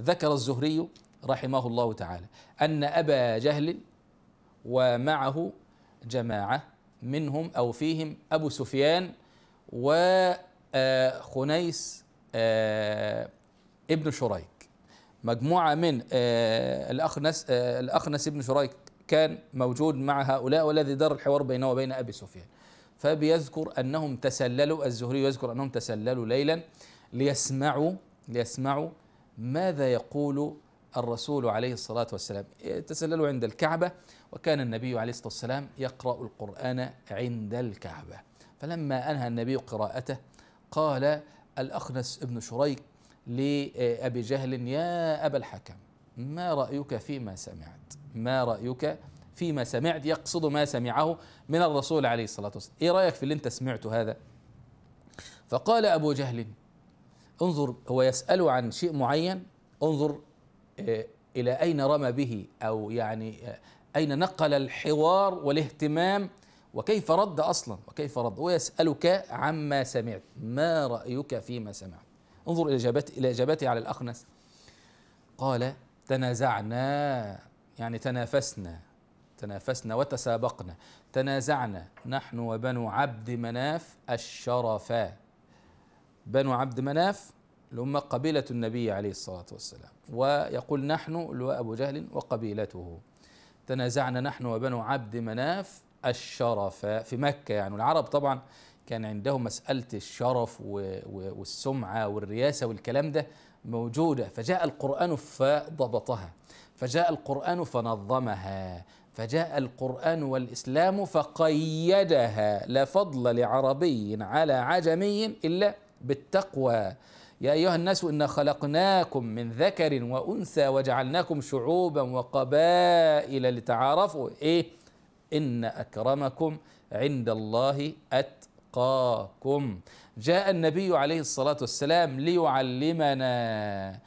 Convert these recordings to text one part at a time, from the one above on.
ذكر الزهري رحمه الله تعالى أن أبا جهل ومعه جماعة منهم أو فيهم أبو سفيان وخنيس آه، آه، ابن شريك مجموعة من الاخنس آه، الاخنس ابن شريك كان موجود مع هؤلاء والذي دار الحوار بينه وبين أبي سفيان فبيذكر أنهم تسللوا الزهري يذكر أنهم تسللوا ليلا ليسمعوا ليسمعوا ماذا يقول الرسول عليه الصلاة والسلام تسللوا عند الكعبة وكان النبي عليه الصلاة والسلام يقرأ القرآن عند الكعبة فلما أنهى النبي قراءته قال الأخنس بن شريك لأبي جهل يا أبا الحكم ما رأيك فيما سمعت ما رأيك فيما سمعت يقصد ما سمعه من الرسول عليه الصلاة والسلام إيه رأيك في اللي أنت سمعته هذا فقال أبو جهل انظر هو يسأل عن شيء معين انظر آه، إلى أين رمى به أو يعني آه، أين نقل الحوار والاهتمام وكيف رد أصلا وكيف رد ويسألك عما سمعت ما رأيك فيما سمعت انظر إلى إجابته إلى إجابته على الأخنس قال تنازعنا يعني تنافسنا تنافسنا وتسابقنا تنازعنا نحن وبنو عبد مناف الشرفا بنو عبد مناف اللي هم قبيلة النبي عليه الصلاة والسلام ويقول نحن لواء أبو جهل وقبيلته تنازعنا نحن وبنو عبد مناف الشرف في مكة يعني العرب طبعا كان عندهم مسألة الشرف والسمعة والرياسة والكلام ده موجودة فجاء القرآن فضبطها فجاء القرآن فنظمها فجاء القرآن والإسلام فقيدها لا فضل لعربي على عجمي إلا بالتقوى يا أيها الناس إنا خلقناكم من ذكر وأنثى وجعلناكم شعوبا وقبائل لتعارفوا إيه إن أكرمكم عند الله أتقاكم جاء النبي عليه الصلاة والسلام ليعلمنا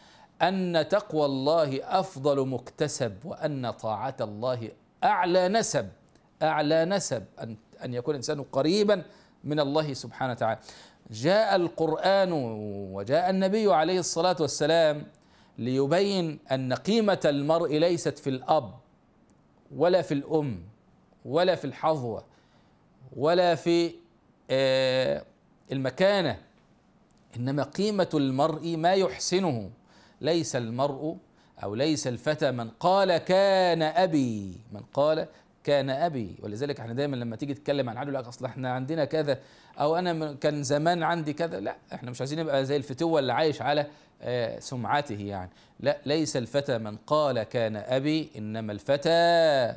أن تقوى الله أفضل مكتسب وأن طاعة الله أعلى نسب أعلى نسب أن أن يكون الإنسان قريبا من الله سبحانه وتعالى جاء القرآن وجاء النبي عليه الصلاة والسلام ليبين أن قيمة المرء ليست في الأب ولا في الأم ولا في الحظوة ولا في آه، المكانة إنما قيمة المرء ما يحسنه ليس المرء أو ليس الفتى من قال كان أبي من قال كان أبي ولذلك احنا دايما لما تيجي تتكلم عن عدو لك أصل احنا عندنا كذا او انا كان زمان عندي كذا لا احنا مش عايزين نبقى زي الفتوه اللي عايش على آه، سمعته يعني لا ليس الفتى من قال كان ابي انما الفتى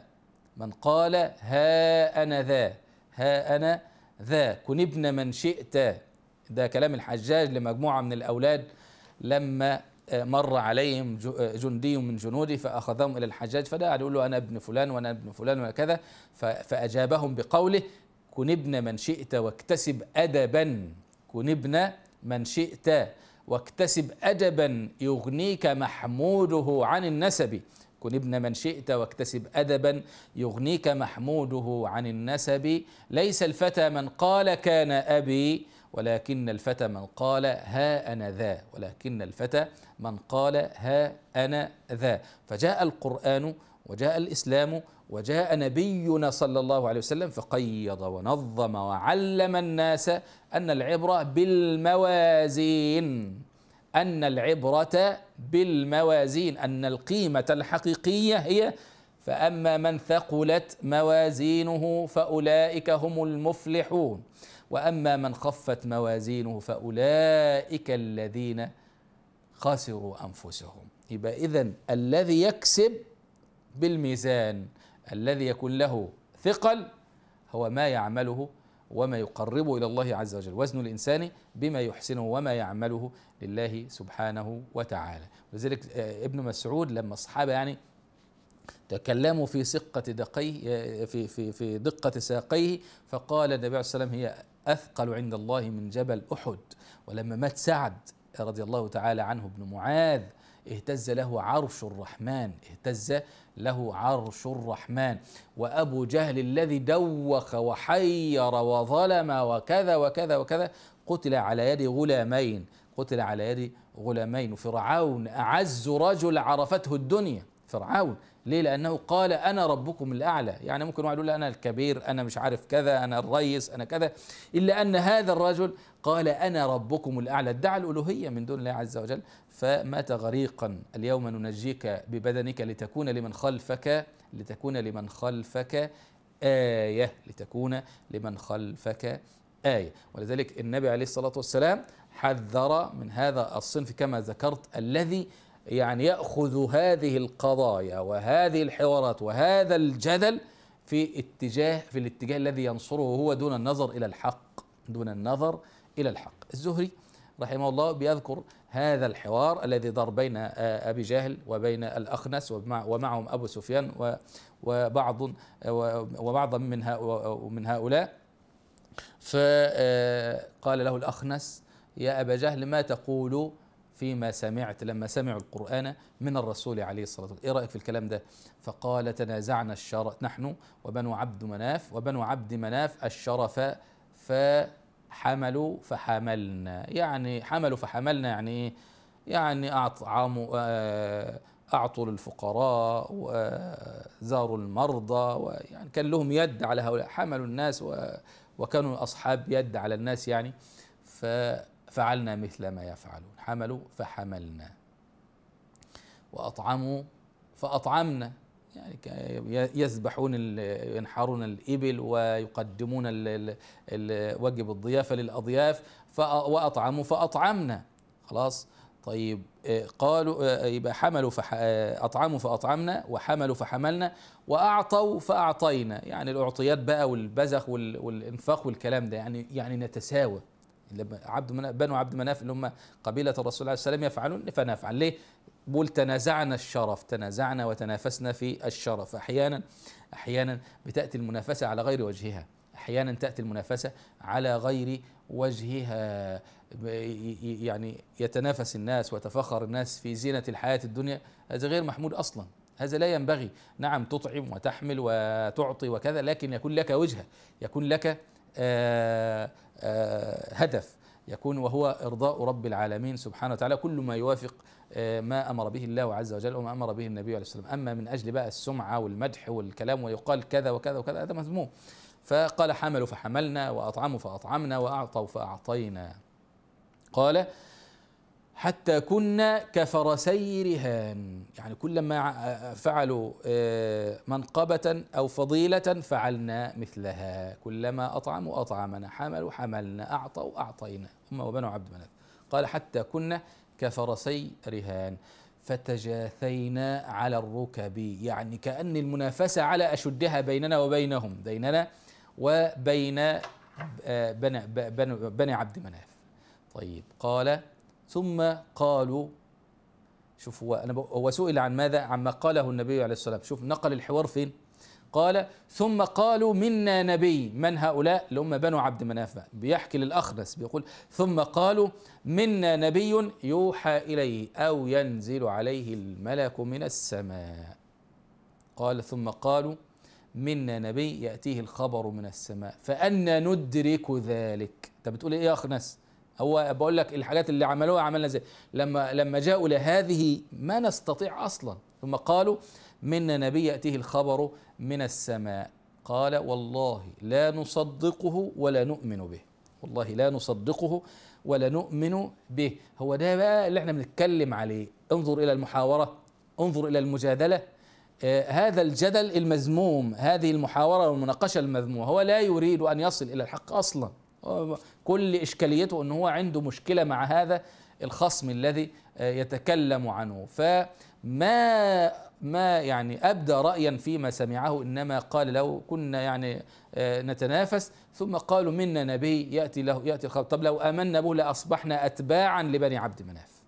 من قال ها انا ذا ها انا ذا كن ابن من شئت ده كلام الحجاج لمجموعه من الاولاد لما آه، مر عليهم آه، جندي من جنودي فاخذهم الى الحجاج فده يقول له انا ابن فلان وانا ابن فلان وكذا فاجابهم بقوله كن ابن من شئت واكتسب أدبا كن ابن من شئت واكتسب أدبا يغنيك محموده عن النسب كن ابن من شئت واكتسب أدبا يغنيك محموده عن النسب ليس الفتى من قال كان أبي ولكن الفتى من قال ها أنا ذا ولكن الفتى من قال ها أنا ذا فجاء القرآن وجاء الإسلام وجاء نبينا صلى الله عليه وسلم فقيض ونظم وعلم الناس أن العبرة بالموازين أن العبرة بالموازين أن القيمة الحقيقية هي فأما من ثقلت موازينه فأولئك هم المفلحون وأما من خفت موازينه فأولئك الذين خسروا أنفسهم يبقى إذن الذي يكسب بالميزان الذي يكون له ثقل هو ما يعمله وما يقربه الى الله عز وجل وزن الانسان بما يحسنه وما يعمله لله سبحانه وتعالى ولذلك آه، ابن مسعود لما الصحابه يعني تكلموا في سقة دقيه آه، في في في دقة ساقيه فقال النبي عليه الصلاة والسلام هي أثقل عند الله من جبل أحد ولما مات سعد رضي الله تعالى عنه ابن معاذ اهتز له عرش الرحمن اهتز له عرش الرحمن وأبو جهل الذي دوخ وحير وظلم وكذا وكذا وكذا قتل على يد غلامين قتل على يد غلامين فرعون أعز رجل عرفته الدنيا فرعون ليه لأنه قال أنا ربكم الأعلى يعني ممكن واحد يقول أنا الكبير أنا مش عارف كذا أنا الريس أنا كذا إلا أن هذا الرجل قال أنا ربكم الأعلى ادعى الألوهية من دون الله عز وجل فمات غريقا اليوم ننجيك ببدنك لتكون لمن خلفك لتكون لمن خلفك آية لتكون لمن خلفك آية ولذلك النبي عليه الصلاة والسلام حذر من هذا الصنف كما ذكرت الذي يعني ياخذ هذه القضايا وهذه الحوارات وهذا الجدل في اتجاه في الاتجاه الذي ينصره هو دون النظر الى الحق دون النظر الى الحق الزهري رحمه الله بيذكر هذا الحوار الذي دار بين آه، ابي جهل وبين الاخنس ومعهم ابو سفيان وبعض آه، وبعضا من من هؤلاء فقال آه، له الاخنس يا ابا جهل ما تقول فيما سمعت لما سمعوا القرآن من الرسول عليه الصلاة والسلام إيه رأيك في الكلام ده فقال تنازعنا الشرف نحن وبنو عبد مناف وبنو عبد مناف الشرف فحملوا فحملنا يعني حملوا فحملنا يعني إيه يعني أطعموا آه، أعطوا للفقراء وزاروا المرضى ويعني كان لهم يد على هؤلاء حملوا الناس وكانوا أصحاب يد على الناس يعني ف فعلنا مثل ما يفعلون حملوا فحملنا وأطعموا فأطعمنا يعني يذبحون ينحرون الإبل ويقدمون واجب الضيافة للأضياف وأطعموا فأطعمنا خلاص طيب آه، قالوا آه، يبقى حملوا فأطعموا آه، فاطعمنا وحملوا فحملنا واعطوا فاعطينا يعني الاعطيات بقى والبذخ والانفاق والكلام ده يعني يعني نتساوى عبد بنو عبد مناف اللي هم قبيله الرسول عليه السلام يفعلون فنفعل ليه؟ بقول تنازعنا الشرف تنازعنا وتنافسنا في الشرف احيانا احيانا بتاتي المنافسه على غير وجهها احيانا تاتي المنافسه على غير وجهها يعني يتنافس الناس وتفخر الناس في زينه الحياه الدنيا هذا غير محمود اصلا هذا لا ينبغي نعم تطعم وتحمل وتعطي وكذا لكن يكون لك وجهه يكون لك آه، آه، هدف يكون وهو إرضاء رب العالمين سبحانه وتعالى كل ما يوافق آه، ما أمر به الله عز وجل وما أمر به النبي عليه الصلاة والسلام أما من أجل بقى السمعة والمدح والكلام ويقال كذا وكذا وكذا هذا مذموم فقال حملوا فحملنا وأطعموا فأطعمنا وأعطوا فأعطينا قال حتى كنا كفرسي رهان يعني كلما فعلوا آه، منقبة أو فضيلة فعلنا مثلها كلما أطعموا أطعمنا حملوا حملنا أعطوا أعطينا هم وبنو عبد مناف قال حتى كنا كفرسي رهان فتجاثينا على الركب يعني كأن المنافسة على أشدها بيننا وبينهم بيننا وبين آه، بني عبد مناف طيب قال ثم قالوا شوف هو انا هو سئل عن ماذا عما قاله النبي عليه الصلاه والسلام شوف نقل الحوار فين قال ثم قالوا منا نبي من هؤلاء اللي هم بنو عبد مناف بيحكي للأخنس بيقول ثم قالوا منا نبي يوحى إليه أو ينزل عليه الملك من السماء قال ثم قالوا منا نبي يأتيه الخبر من السماء فأنا ندرك ذلك أنت بتقول إيه يا أخنس هو بقول لك الحاجات اللي عملوها عملنا زي لما لما جاءوا لهذه ما نستطيع اصلا ثم قالوا من نبي ياتيه الخبر من السماء قال والله لا نصدقه ولا نؤمن به والله لا نصدقه ولا نؤمن به هو ده بقى اللي احنا بنتكلم عليه انظر الى المحاوره انظر الى المجادله آه، هذا الجدل المذموم هذه المحاوره والمناقشه المذمومه هو لا يريد ان يصل الى الحق اصلا كل إشكاليته أنه هو عنده مشكلة مع هذا الخصم الذي آه، يتكلم عنه فما ما يعني أبدى رأيا فيما سمعه إنما قال له كنا يعني آه، نتنافس ثم قالوا منا نبي يأتي له يأتي طب لو آمنا به لأصبحنا أتباعا لبني عبد مناف